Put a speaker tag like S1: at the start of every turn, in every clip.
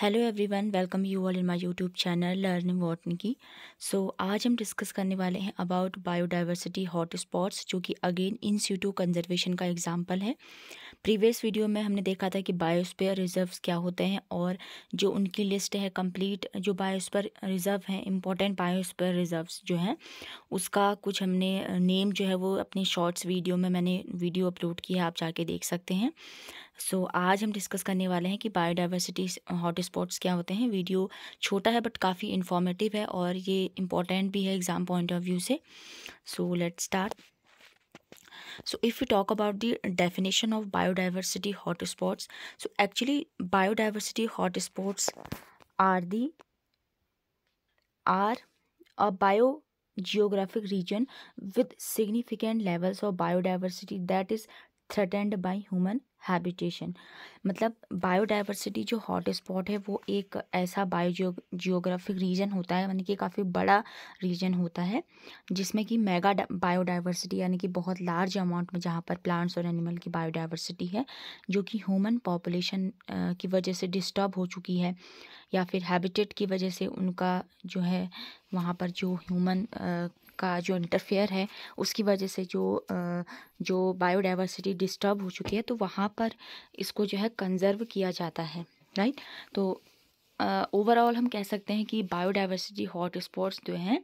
S1: hello everyone welcome you all in my YouTube channel learning वॉटनिकी so आज हम discuss करने वाले हैं अबाउट बायोडाइवर्सिटी हॉट स्पॉट्स जो कि अगेन इन सीटू कंजर्वेशन का एग्जांपल है प्रीवियस वीडियो में हमने देखा था कि बायोस्पेयर रिजर्व्स क्या होते हैं और जो उनकी लिस्ट है कंप्लीट जो बायोस्पेयर रिजर्व हैं इंपॉर्टेंट बायोस्पेयर रिजर्व्स जो हैं उसका कुछ हमने नेम जो है वो अपने शॉर्ट्स वीडियो में मैंने वीडियो अपलोड किया आप जाके देख सकते हैं सो so, आज हम डिस्कस करने वाले हैं कि बायोडाइवर्सिटी हॉटस्पॉट्स क्या होते हैं वीडियो छोटा है बट काफ़ी इन्फॉर्मेटिव है और ये इम्पॉर्टेंट भी है एग्ज़ाम पॉइंट ऑफ व्यू से so let start so if we talk about the definition of biodiversity hotspots so actually biodiversity hotspots are the are a bio geographic region with significant levels of biodiversity that is threatened by human habitation मतलब biodiversity जो hot spot है वो एक ऐसा bio geographic reason होता है यानी कि काफ़ी बड़ा रीजन होता है जिसमें कि मेगा बायोडाइवर्सिटी यानी कि बहुत लार्ज अमाउंट में जहाँ पर प्लांट्स और एनिमल की बायोडाइवर्सिटी है जो कि ह्यूमन पॉपुलेशन की वजह से डिस्टर्ब हो चुकी है या फिर हैबिटेट की वजह से उनका जो है वहाँ पर जो ह्यूमन का जो इंटरफेयर है उसकी वजह से जो जो बायोडाइवर्सिटी डिस्टर्ब हो चुकी है तो वहाँ बनाकर इसको जो है कंजर्व किया जाता है राइट तो ओवरऑल uh, हम कह सकते हैं कि बायोडाइवर्सिटी हॉट स्पॉट्स जो हैं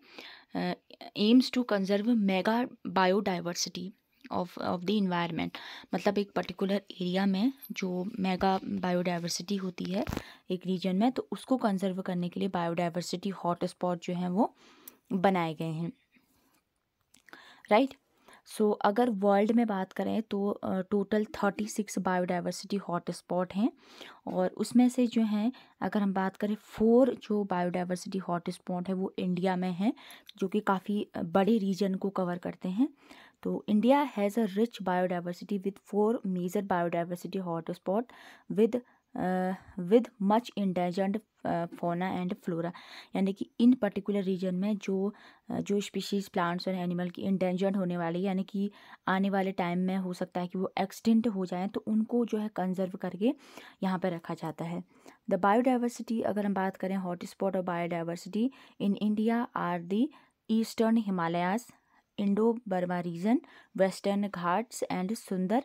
S1: aims to conserve mega biodiversity of of the environment मतलब एक पर्टिकुलर एरिया में जो मेगा बायोडाइवर्सिटी होती है एक रीजन में तो उसको कंजर्व करने के लिए बायोडाइवर्सिटी हॉट स्पॉट जो हैं वो बनाए गए हैं राइट सो so, अगर वर्ल्ड में बात करें तो total thirty six biodiversity hot spot हैं और उसमें से जो हैं अगर हम बात करें फोर जो बायोडाइवर्सिटी हॉट स्पॉट है वो इंडिया में हैं जो कि काफ़ी बड़े रीजन को कवर करते हैं तो India has a rich biodiversity with four major biodiversity hot spot with with much intelligent fauna and flora यानी कि इन पर्टिकुलर रीजन में जो uh, जो स्पीशीज प्लांट्स और एनिमल की इंटेंजेंट होने वाली यानी कि आने वाले टाइम में हो सकता है कि वो एक्सटिंट हो जाएं तो उनको जो है कंजर्व करके यहाँ पर रखा जाता है द बायोडाइवर्सिटी अगर हम बात करें हॉटस्पॉट और biodiversity in India are the Eastern Himalayas Indo Burma region Western Ghats and Sundar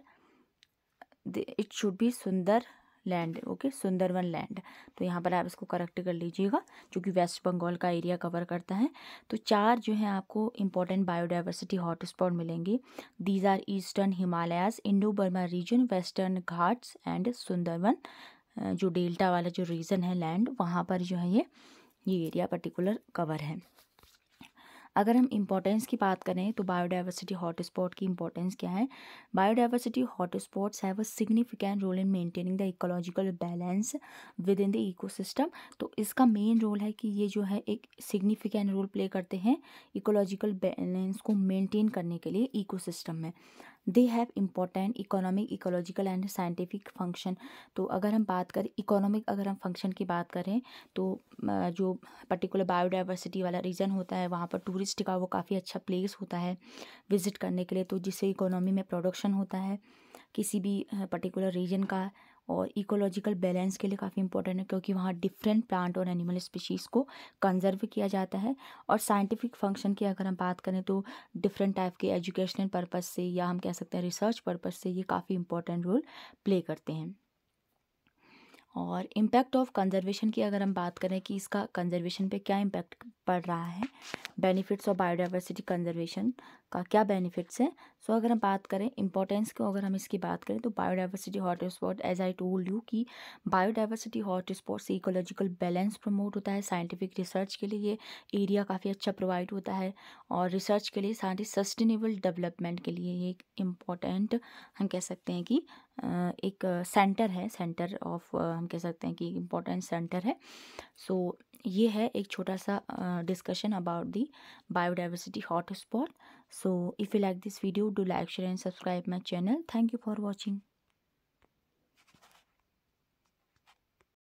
S1: it should be Sundar land okay Sundarvan land तो यहाँ पर आप इसको करेक्ट कर लीजिएगा जो कि वेस्ट बंगाल का एरिया कवर करता है तो चार जो है आपको इंपॉर्टेंट बायोडाइवर्सिटी हॉटस्पॉट मिलेंगे these are Eastern Himalayas Indo Burma region Western Ghats and Sundarvan जो डेल्टा वाला जो रीजन है लैंड वहाँ पर जो है ये ये एरिया पर्टिकुलर कवर है अगर हम इम्पोर्टेंस की बात करें तो बायोडाइवर्सिटी हॉटस्पॉट की इम्पोर्टेंस क्या है biodiversity hotspots have a significant role in maintaining the ecological balance within the ecosystem तो इसका मेन रोल है कि ये जो है एक सिग्निफिकेंट रोल प्ले करते हैं इकोलॉजिकल बैलेंस को मेंटेन करने के लिए इकोसिस्टम में they have important economic ecological and scientific function तो अगर हम बात करें इकोनॉमिक अगर हम फंक्शन की बात करें तो जो पर्टिकुलर बायोडाइवर्सिटी वाला रीजन होता है वहाँ पर टूरिस्ट का वो काफ़ी अच्छा प्लेस होता है विज़िट करने के लिए तो जिससे इकोनॉमी में प्रोडक्शन होता है किसी भी पर्टिकुलर रीजन का और इकोलॉजिकल बैलेंस के लिए काफ़ी इंपॉर्टेंट है क्योंकि वहाँ डिफरेंट प्लांट और एनिमल स्पीशीज़ को कंजर्व किया जाता है और साइंटिफिक फंक्शन की अगर हम बात करें तो डिफरेंट टाइप के एजुकेशनल पर्पज़ से या हम कह सकते हैं रिसर्च पर्पज़ से ये काफ़ी इंपॉर्टेंट रोल प्ले करते हैं और इम्पैक्ट ऑफ कंजर्वेशन की अगर हम बात करें कि इसका कंजर्वेशन पे क्या इम्पैक्ट पढ़ रहा है बेनिफिट्स ऑफ बायोडाइवर्सिटी कंजर्वेशन का क्या बेनिफिट्स हैं सो अगर हम बात करें इंपॉर्टेंस को अगर हम इसकी बात करें तो biodiversity hot spot as I told you कि बायोडाइवर्सिटी हॉट स्पॉट से इकोलॉजिकल बैलेंस प्रमोट होता है साइंटिफिक रिसर्च के लिए ये एरिया काफ़ी अच्छा प्रोवाइड होता है और रिसर्च के लिए साथ ही सस्टेनेबल डेवलपमेंट के लिए ये एक इम्पॉर्टेंट हम कह सकते हैं कि एक सेंटर है सेंटर ऑफ हम कह सकते हैं कि इम्पोर्टेंट सेंटर है सो so, ये है एक छोटा सा discussion about the biodiversity hotspot so if you like this video do like share and subscribe my channel thank you for watching